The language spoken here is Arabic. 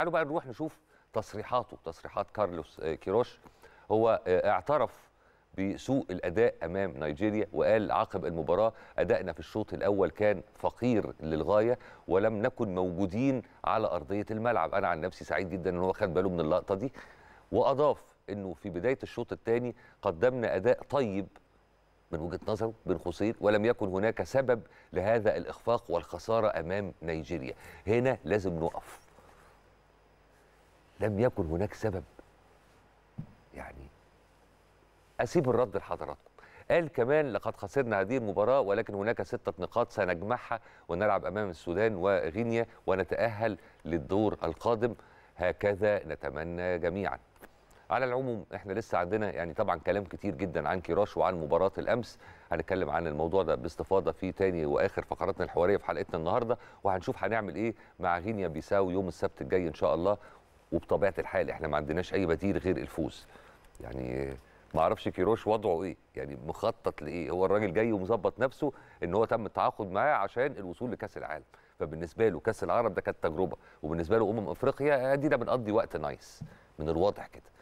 تعالوا بقى نروح نشوف تصريحاته تصريحات كارلوس آه، كيروش هو آه، اعترف بسوء الاداء امام نيجيريا وقال عقب المباراه ادائنا في الشوط الاول كان فقير للغايه ولم نكن موجودين على ارضيه الملعب انا عن نفسي سعيد جدا ان هو خد باله من اللقطه دي واضاف انه في بدايه الشوط الثاني قدمنا اداء طيب من وجهه نظره بن قوسين ولم يكن هناك سبب لهذا الاخفاق والخساره امام نيجيريا هنا لازم نقف لم يكن هناك سبب يعني اسيب الرد لحضراتكم قال كمان لقد خسرنا هذه المباراه ولكن هناك سته نقاط سنجمعها ونلعب امام السودان وغينيا ونتاهل للدور القادم هكذا نتمنى جميعا على العموم احنا لسه عندنا يعني طبعا كلام كتير جدا عن كيراش وعن مباراه الامس هنتكلم عن الموضوع ده باستفاضه في تاني واخر فقراتنا الحواريه في حلقتنا النهارده وهنشوف هنعمل ايه مع غينيا بيساو يوم السبت الجاي ان شاء الله وبطبيعه الحال احنا ما عندناش اي بديل غير الفوز يعني ما اعرفش كيروش وضعه ايه يعني مخطط لايه هو الراجل جاي ومظبط نفسه ان هو تم التعاقد معاه عشان الوصول لكاس العالم فبالنسبه له كاس العرب ده كانت تجربه وبالنسبه له امم افريقيا ادينا آه، بنقضي وقت نايس من الواضح كده